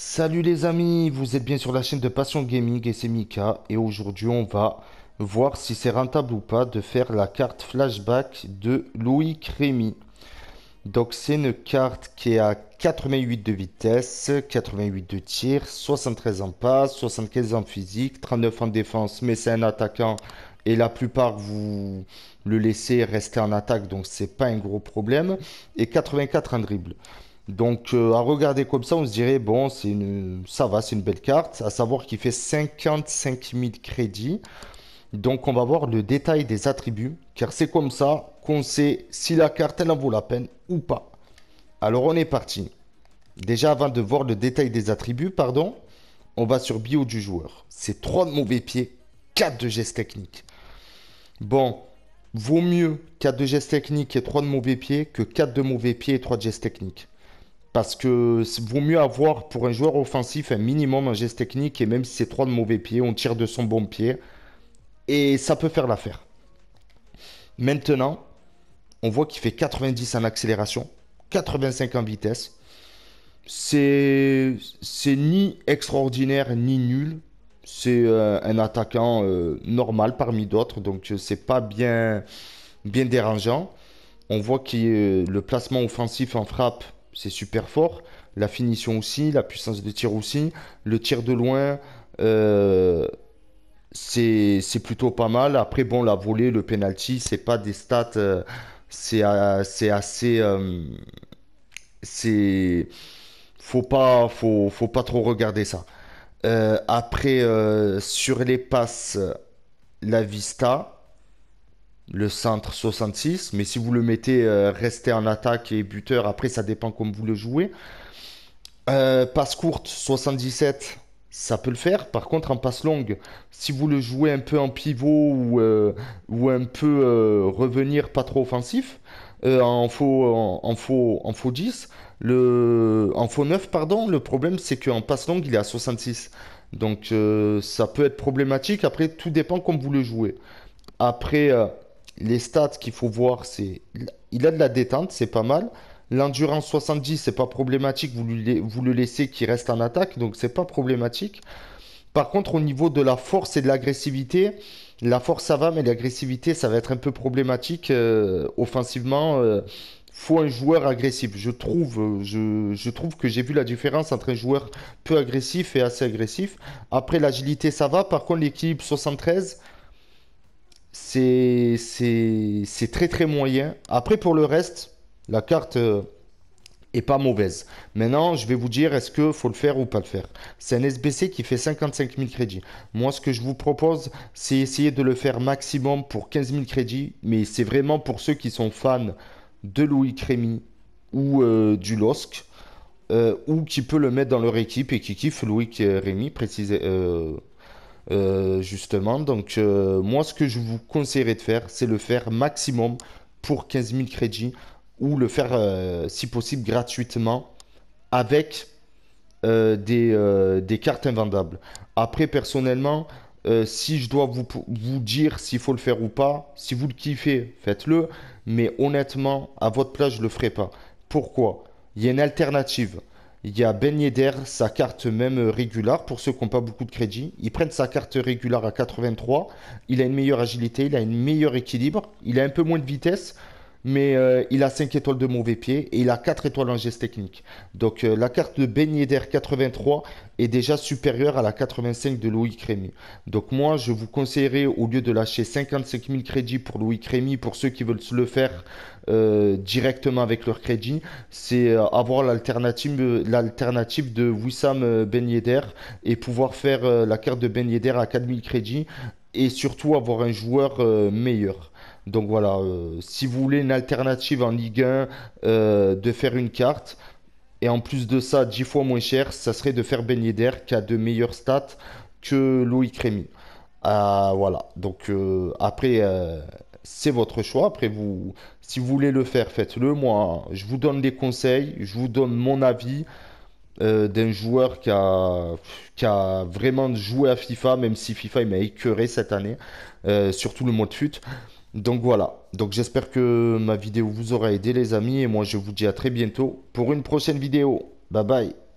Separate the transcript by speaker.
Speaker 1: Salut les amis, vous êtes bien sur la chaîne de Passion Gaming et c'est Mika et aujourd'hui on va voir si c'est rentable ou pas de faire la carte flashback de Louis crémi Donc c'est une carte qui est à 88 de vitesse, 88 de tir, 73 en passe, 75 en physique, 39 en défense mais c'est un attaquant et la plupart vous le laissez rester en attaque donc c'est pas un gros problème et 84 en dribble. Donc euh, à regarder comme ça, on se dirait, bon, ça va, c'est une belle carte, à savoir qu'il fait 55 000 crédits. Donc on va voir le détail des attributs, car c'est comme ça qu'on sait si la carte elle en vaut la peine ou pas. Alors on est parti. Déjà avant de voir le détail des attributs, pardon, on va sur bio du joueur. C'est 3 de mauvais pieds, 4 de gestes techniques. Bon, vaut mieux 4 de gestes techniques et 3 de mauvais pieds que 4 de mauvais pieds et 3 de gestes techniques. Parce que vaut mieux avoir pour un joueur offensif un minimum un geste technique et même si c'est trois de mauvais pieds, on tire de son bon pied et ça peut faire l'affaire. Maintenant, on voit qu'il fait 90 en accélération, 85 en vitesse. C'est ni extraordinaire ni nul. C'est euh, un attaquant euh, normal parmi d'autres, donc euh, c'est pas bien, bien dérangeant. On voit que le placement offensif en frappe c'est super fort. La finition aussi, la puissance de tir aussi, le tir de loin, euh, c'est plutôt pas mal. Après, bon, la volée, le penalty, c'est pas des stats, euh, euh, c'est assez. c'est. Faut pas, faut pas trop regarder ça. après, sur les passes, la vista, le centre 66. Mais si vous le mettez euh, rester en attaque et buteur, après ça dépend comme vous le jouez. Euh, passe courte 77, ça peut le faire. Par contre, en passe longue, si vous le jouez un peu en pivot ou, euh, ou un peu revenir pas trop offensif, en, faux, en, faux, en faux 10, le, en faux 9, pardon, le problème c'est qu'en passe longue, il est à 66. Donc ça peut être problématique. Après, tout dépend comme vous le jouez. Après, les stats qu'il faut voir, c'est il a de la détente, c'est pas mal. L'endurance 70, c'est pas problématique, vous, le laissez qui reste en attaque, donc c'est pas problématique. Par contre, au niveau de la force et de l'agressivité, la force ça va, mais l'agressivité ça va être un peu problématique euh, offensivement. Il euh, faut un joueur agressif. Je trouve, euh, je trouve que j'ai vu la différence entre un joueur peu agressif et assez agressif. Après l'agilité ça va, par contre l'équilibre 73, c'est, très très moyen. Après, pour le reste, la carte euh, est pas mauvaise. Maintenant, je vais vous dire est-ce que faut le faire ou pas le faire. C'est un SBC qui fait 55 000 crédits. Moi, ce que je vous propose, c'est essayer de le faire maximum pour 15 000 crédits, mais c'est vraiment pour ceux qui sont fans de Louis Crémy ou euh, du LOSC. Euh, ou qui peut le mettre dans leur équipe et qui kiffe Louis Rémy, précisé, euh, justement. Donc euh, moi, ce que je vous conseillerais de faire, c'est le faire maximum pour 15 000 crédits ou le faire, euh, si possible, gratuitement avec des, cartes invendables. Après, personnellement, si je dois vous, vous dire s'il faut le faire ou pas, si vous le kiffez, faites-le. Mais honnêtement, à votre place, je le ferai pas. Pourquoi Il y a une alternative il y a Ben Yedder, sa carte même régulière, pour ceux qui n'ont pas beaucoup de crédit. Ils prennent sa carte régulière à 83. Il a une meilleure agilité, il a une meilleure équilibre, il a un peu moins de vitesse mais euh, il a 5 étoiles de mauvais pied et il a 4 étoiles en geste technique. Donc euh, la carte de Ben 83 est déjà supérieure à la 85 de Louis Crémy. Donc moi, je vous conseillerais, au lieu de lâcher 55 000 crédits pour Louis Crémy, pour ceux qui veulent le faire euh, directement avec leur crédit, c'est avoir l'alternative, de Wissam Ben et pouvoir faire la carte de Ben à 4 000 crédits et surtout avoir un joueur meilleur. Donc voilà, euh, si vous voulez une alternative en Ligue 1, euh, de faire une carte. Et en plus de ça, 10 fois moins cher, ça serait de faire Ben Yedder, qui a de meilleurs stats que Louis Rémy. Ah, voilà, donc euh, après, c'est votre choix. Après, vous, si vous voulez le faire, faites-le. Moi, je vous donne des conseils, je vous donne mon avis. d'un joueur qui a, vraiment joué à FIFA, même si FIFA il m'a écœuré cette année, surtout le mois de fut. Donc voilà, donc j'espère que ma vidéo vous aura aidé les amis et moi je vous dis à très bientôt pour une prochaine vidéo. Bye bye